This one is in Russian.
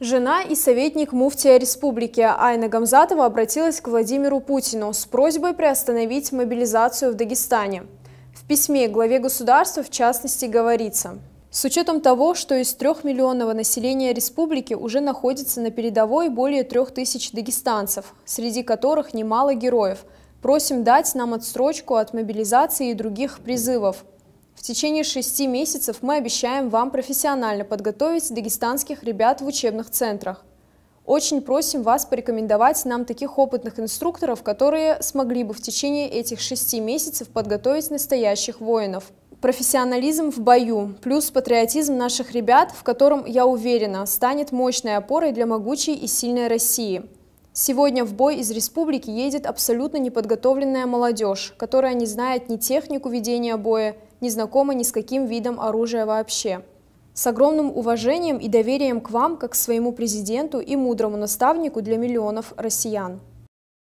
Жена и советник муфтия республики Айна Гамзатова обратилась к Владимиру Путину с просьбой приостановить мобилизацию в Дагестане. В письме главе государства в частности говорится – с учетом того, что из трехмиллионного населения республики уже находится на передовой более трех тысяч дагестанцев, среди которых немало героев, просим дать нам отсрочку от мобилизации и других призывов, в течение шести месяцев мы обещаем вам профессионально подготовить дагестанских ребят в учебных центрах. Очень просим вас порекомендовать нам таких опытных инструкторов, которые смогли бы в течение этих шести месяцев подготовить настоящих воинов. Профессионализм в бою плюс патриотизм наших ребят, в котором, я уверена, станет мощной опорой для могучей и сильной России. Сегодня в бой из республики едет абсолютно неподготовленная молодежь, которая не знает ни технику ведения боя, не знакомы ни с каким видом оружия вообще. С огромным уважением и доверием к вам, как к своему президенту и мудрому наставнику для миллионов россиян.